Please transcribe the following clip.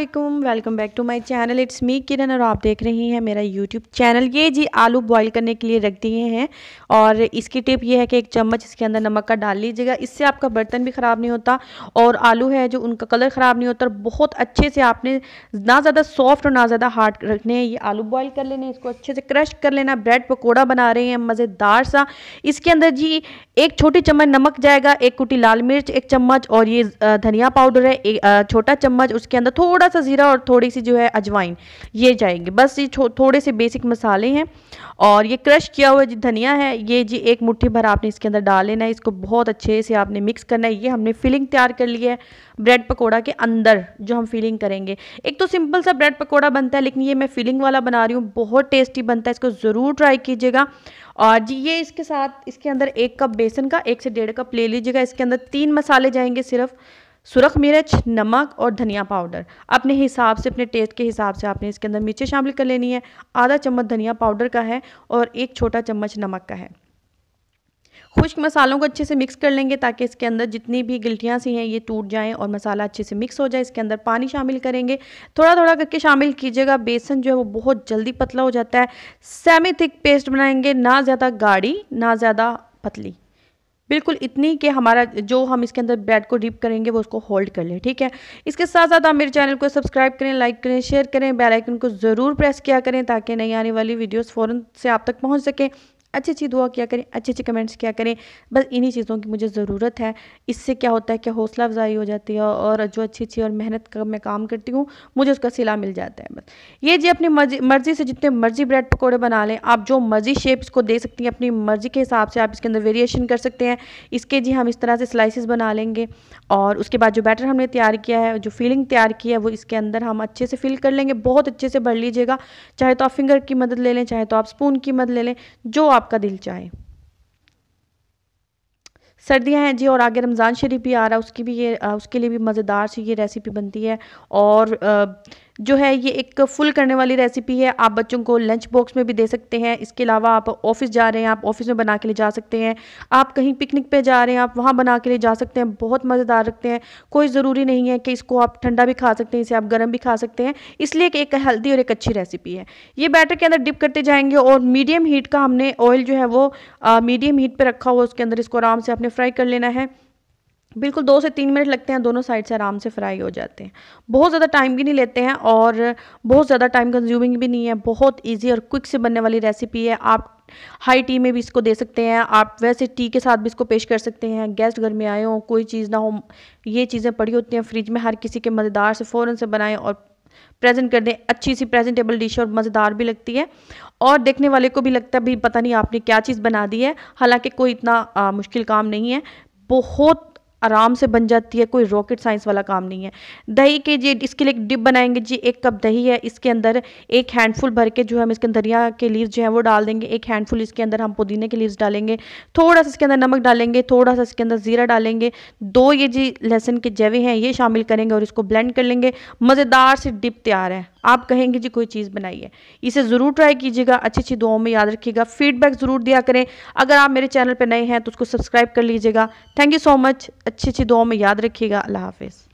अल्लाम welcome back to my channel it's me Kiran और आप देख रहे हैं मेरा यूट्यूब चैनल ये जी आलू बॉईल करने के लिए रख दिए हैं और इसकी टिप ये है कि एक चम्मच इसके अंदर नमक का डाल लीजिएगा इससे आपका बर्तन भी ख़राब नहीं होता और आलू है जो उनका कलर ख़राब नहीं होता और बहुत अच्छे से आपने ना ज़्यादा सॉफ्ट और ना ज़्यादा हार्ड रखने हैं ये आलू बॉयल कर लेने इसको अच्छे से क्रश कर लेना ब्रेड पकौड़ा बना रहे हैं मज़ेदार सा इसके अंदर जी एक छोटी चम्मच नमक जाएगा एक कुटी लाल मिर्च एक चम्मच और ये धनिया पाउडर है छोटा चम्मच उसके अंदर थोड़ा थोड़ा सा ज़ीरा और थोड़ी सी जो है अजवाइन ये जाएंगे बस ये थोड़े से बेसिक मसाले हैं और ये क्रश किया हुआ जो धनिया है ये जी एक मुट्ठी भर आपने इसके अंदर डाल लेना है इसको बहुत अच्छे से आपने मिक्स करना है ये हमने फिलिंग तैयार कर ली है ब्रेड पकौड़ा के अंदर जो हम फिलिंग करेंगे एक तो सिंपल सा ब्रेड पकौड़ा बनता है लेकिन ये मैं फिलिंग वाला बना रही हूँ बहुत टेस्टी बनता है इसको ज़रूर ट्राई कीजिएगा और जी ये इसके साथ इसके अंदर एक कप बेसन का एक से डेढ़ कप ले लीजिएगा इसके अंदर तीन मसाले जाएंगे सिर्फ सुरख मिर्च नमक और धनिया पाउडर अपने हिसाब से अपने टेस्ट के हिसाब से आपने इसके अंदर मिर्चें शामिल कर लेनी है आधा चम्मच धनिया पाउडर का है और एक छोटा चम्मच नमक का है खुश्क मसालों को अच्छे से मिक्स कर लेंगे ताकि इसके अंदर जितनी भी गिल्टियाँ सी हैं ये टूट जाएं और मसाला अच्छे से मिक्स हो जाए इसके अंदर पानी शामिल करेंगे थोड़ा थोड़ा करके शामिल कीजिएगा बेसन जो है वो बहुत जल्दी पतला हो जाता है सेमी थिक पेस्ट बनाएंगे ना ज़्यादा गाढ़ी ना ज़्यादा पतली बिल्कुल इतनी कि हमारा जो हम इसके अंदर ब्रेड को डिप करेंगे वो उसको होल्ड कर लें ठीक है इसके साथ साथ आप मेरे चैनल को सब्सक्राइब करें लाइक करें शेयर करें बेल आइकन को ज़रूर प्रेस किया करें ताकि नई आने वाली वीडियोस फ़ौरन से आप तक पहुंच सकें अच्छी अच्छी दुआ किया करें अच्छे अच्छे कमेंट्स किया करें बस इन्हीं चीज़ों की मुझे ज़रूरत है इससे क्या होता है कि हौसला अफजाई हो जाती है और जो अच्छी अच्छी और मेहनत का मैं काम करती हूँ मुझे उसका सिला मिल जाता है बस ये जी अपनी मर्जी मर्ज़ी से जितने मर्ज़ी ब्रेड पकौड़े बना लें आप जो मर्ज़ी शेप इसको दे सकती हैं अपनी मर्ज़ी के हिसाब से आप इसके अंदर वेरिएशन कर सकते हैं इसके जी हम इस तरह से स्लाइसिस बना लेंगे और उसके बाद जो बैटर हमने तैयार किया है जो फीलिंग तैयार की है वो इसके अंदर हम अच्छे से फिल कर लेंगे बहुत अच्छे से भर लीजिएगा चाहे तो आप फिंगर की मदद ले लें चाहे तो आप स्पून की मदद ले लें जो आप आपका दिल चाहे सर्दियां हैं जी और आगे रमज़ान शरीफ भी आ रहा है उसकी भी ये उसके लिए भी मज़ेदार सी ये रेसिपी बनती है और जो है ये एक फुल करने वाली रेसिपी है आप बच्चों को लंच बॉक्स में भी दे सकते हैं इसके अलावा आप ऑफिस जा रहे हैं आप ऑफिस में बना के ले जा सकते हैं आप कहीं पिकनिक पे जा रहे हैं आप वहाँ बना के ले जा सकते हैं बहुत मज़ेदार रखते हैं कोई ज़रूरी नहीं है कि इसको आप ठंडा भी खा सकते हैं इसे आप गर्म भी खा सकते हैं इसलिए कि एक हेल्दी और एक अच्छी रेसिपी है ये बैटर के अंदर डिप करते जाएंगे और मीडियम हीट का हमने ऑयल जो है वो मीडियम हीट पर रखा हुआ उसके अंदर इसको आराम से आपने फ्राई कर लेना है बिल्कुल दो से तीन मिनट लगते हैं दोनों साइड से आराम से फ्राई हो जाते हैं बहुत ज़्यादा टाइम भी नहीं लेते हैं और बहुत ज़्यादा टाइम कंज्यूमिंग भी नहीं है बहुत ईजी और क्विक से बनने वाली रेसिपी है आप हाई टी में भी इसको दे सकते हैं आप वैसे टी के साथ भी इसको पेश कर सकते हैं गेस्ट घर में आए हों कोई चीज़ ना हो ये चीज़ें पड़ी होती हैं फ्रिज में हर किसी के मज़ेदार से फ़ौरन से बनाएं और प्रेजेंट कर दें अच्छी सी प्रेजेंटेबल डिश और मज़ेदार भी लगती है और देखने वाले को भी लगता है भी पता नहीं आपने क्या चीज़ बना दी है हालांकि कोई इतना आ, मुश्किल काम नहीं है बहुत आराम से बन जाती है कोई रॉकेट साइंस वाला काम नहीं है दही के जी इसके लिए एक डिप बनाएंगे जी एक कप दही है इसके अंदर एक हैंडफुल भर के जो है हम इसके धनिया के लीव्स जो है वो डाल देंगे एक हैंडफुल इसके अंदर हम पुदीने के लीव्स डालेंगे थोड़ा सा इसके अंदर नमक डालेंगे थोड़ा सा इसके अंदर ज़ीरा डालेंगे दो ये जी लहसुन के जवे हैं ये शामिल करेंगे और इसको ब्लेंड कर लेंगे मज़ेदार से डिप तैयार है आप कहेंगे जी कोई चीज़ बनाई है इसे ज़रूर ट्राई कीजिएगा अच्छी अच्छी दुआओं में याद रखिएगा फीडबैक ज़रूर दिया करें अगर आप मेरे चैनल पर नए हैं तो उसको सब्सक्राइब कर लीजिएगा थैंक यू सो मच अच्छी अच्छी दुआओं में याद रखिएगा अल्लाह हाफिज़